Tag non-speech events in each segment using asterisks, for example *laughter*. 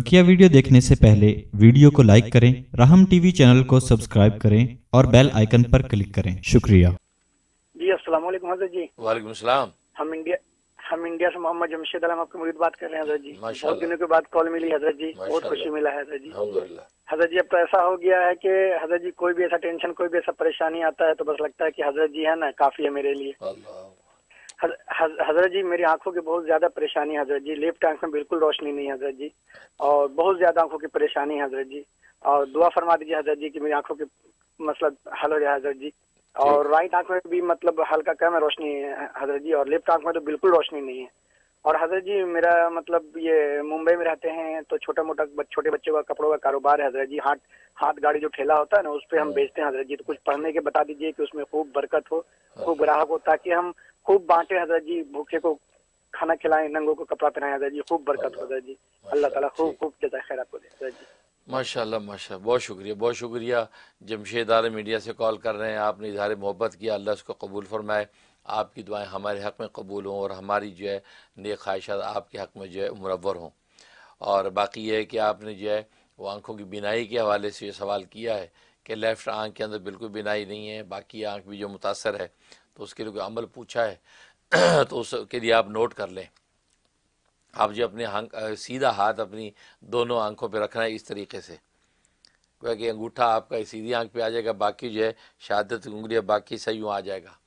बकिया वीडियो देखने से पहले वीडियो को लाइक करें राहम टीवी चैनल को सब्सक्राइब करें और बेल आइकन पर क्लिक करें शुक्रिया जी अस्सलाम वालेकुम जी वालेकुम सलाम हम इंडिया हम इंडिया से मोहम्मद जमशेद आलम आपके मुरीद बात कर रहे हैं हजरत जी बहुत दिनों के बाद कॉल मिली हजरत जी बहुत खुशी मिला है हजरत जी हजरत जी अब तो ऐसा हो गया है कि हजरत जी कोई भी ऐसा टेंशन कोई भी ऐसा परेशानी आता है तो बस लगता है कि हजरत जी है ना काफी है मेरे लिए हजरत जी मेरी आंखों की बहुत ज्यादा परेशानी है हजरत जी लेफ्ट आंख में बिल्कुल रोशनी नहीं हजरत जी और बहुत ज्यादा आंखों की परेशानी है हजरत जी और दुआ फरमा दीजिए हजरत जी की मेरी आंखों की मसला मतलब हल हो जाए हजरत जी और राइट आंख में भी मतलब हल्का कम है रोशनी है हजरत जी और लेफ्ट आंख में तो बिल्कुल रोशनी नहीं है और हजरत जी मेरा मतलब ये मुंबई में रहते हैं तो छोटा मोटा छोटे बच्चों का कपड़ों का कारोबार है हजरत जी हाथ हाथ गाड़ी जो ठेला होता है ना उस पर हम हाँ। बेचते हैं हजरत जी तो कुछ पढ़ने के बता दीजिए कि उसमें खूब बरकत हो हाँ। खूब ग्राहक हो ताकि हम खूब बांटे हजरत जी भूखे को खाना खिलाएं नंगों को कपड़ा पहनाएं हजरत जी खूब बरकत हो हजरत जी अल्लाह तला खूब खूब जजा खैर आपको हजरत जी माशाल्लाह माशा बहुत शुक्रिया बहुत शुक्रिया जमशेदार मीडिया से कॉल कर रहे हैं आपने इजहार मोहब्बत किया अल्लाह उसको कबूल फरमाए आपकी दुआएं हमारे हक़ में कबूल हों और हमारी जो है नेक ख्वाहिशात आपके हक़ में जो है मुरवर हों और बाकी यह है कि आपने जो है वो आँखों की बिनाई के हवाले से ये सवाल किया है कि लेफ़्ट आँख के अंदर बिल्कुल बिनाई नहीं है बाकी आँख भी जो मुतासर है तो उसके लिए कोई अमल पूछा है *clears throat* तो उसके लिए आप नोट कर लें आप जो अपने सीधा हाथ अपनी दोनों आँखों पर रखना है इस तरीके से क्योंकि अंगूठा आपका सीधी आँख पर आ जाएगा बाकी जो है शहादत उंगली बाकी सही आ जाएगा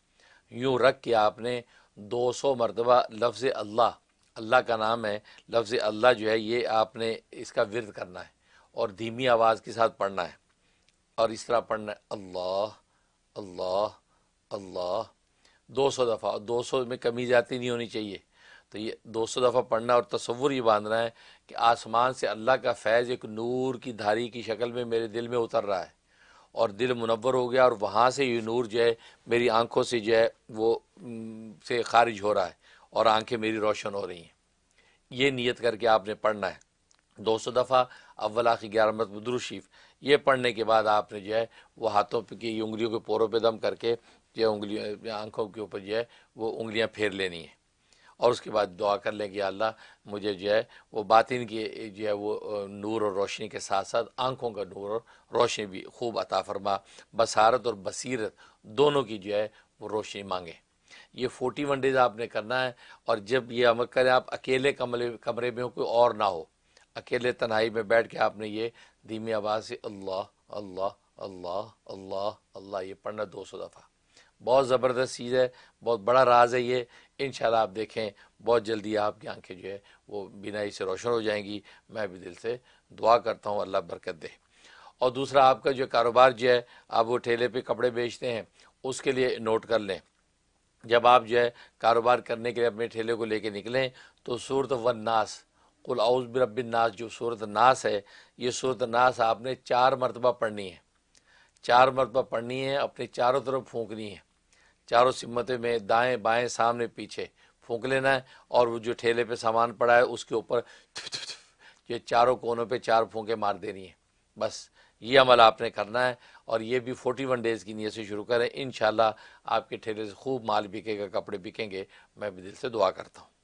यूँ रख के आपने दो सौ मरतबा लफ्ज़ अल्लाह अल्लाह का नाम है लफ्ज़ अल्लाह जो है ये आपने इसका विरद करना है और धीमी आवाज़ के साथ पढ़ना है और इस तरह पढ़ना है अल्लाह अल्लाह अल्लाह दो सौ दफ़ा और दो सौ में कमी जाती नहीं होनी चाहिए तो ये दो सौ दफ़ा पढ़ना और तस्वुर ये बांधना है कि आसमान से अल्लाह का फैज़ एक नूर की धारी की शक्ल में मेरे दिल में उतर रहा है और दिल मुनवर हो गया और वहाँ से ये नूर जो है मेरी आँखों से जो है वो से खारिज हो रहा है और आँखें मेरी रोशन हो रही हैं ये नीयत करके आपने पढ़ना है दो सौ दफ़ा अव्वल आखिर ग्यारह मतबद्रू शरीफ ये पढ़ने के बाद आपने जो है वो हाथों की उंगलियों के पोरों पे दम करके जो उंगलियों आंखों के ऊपर जो है वो उंगलियां फेर लेनी है और उसके बाद दुआ कर लें कि अल्लाह मुझे जो है वो बातिन की जो है वो नूर और रोशनी के साथ साथ आँखों का नूर और रोशनी भी खूब अता फरमा बसारत और बसीरत दोनों की जो है वो रोशनी मांगे ये फोर्टी वन डेज़ आपने करना है और जब ये अमल करें आप अकेले कमरे कमरे में हो कोई और ना हो अकेले तनहाई में बैठ के आपने ये धीमी आवाज़ से अल्लाह अल्लाह अल्लाह अल्लाह अल्लाह ये पढ़ना दो सौ दफ़ा बहुत ज़बरदस्त चीज़ है बहुत बड़ा राज है ये इन आप देखें बहुत जल्दी आपकी आंखें जो है वो बिनाई से रोशन हो जाएंगी मैं भी दिल से दुआ करता हूँ अल्लाह बरकत दे और दूसरा आपका जो कारोबार जो है आप वो ठेले पे कपड़े बेचते हैं उसके लिए नोट कर लें जब आप जो है कारोबार करने के लिए अपने ठेले को लेके निकलें तो सूरत व नास कुल आउज़ बिरबिन नास जो सूरत नास है ये सूरत नास आपने चार मरतबा पढ़नी है चार मरतबा पढ़नी है अपने चारों तरफ फूंकनी है चारों सिमतों में दाएं बाएं सामने पीछे फूंक लेना है और वो जो ठेले पे सामान पड़ा है उसके ऊपर ये चारों कोनों पे चार फूंके मार देनी है बस ये अमल आपने करना है और ये भी फोर्टी वन डेज़ की नीयत से शुरू करें इन शाला आपके ठेले से खूब माल बिकेगा कपड़े बिकेंगे मैं भी दिल से दुआ करता हूँ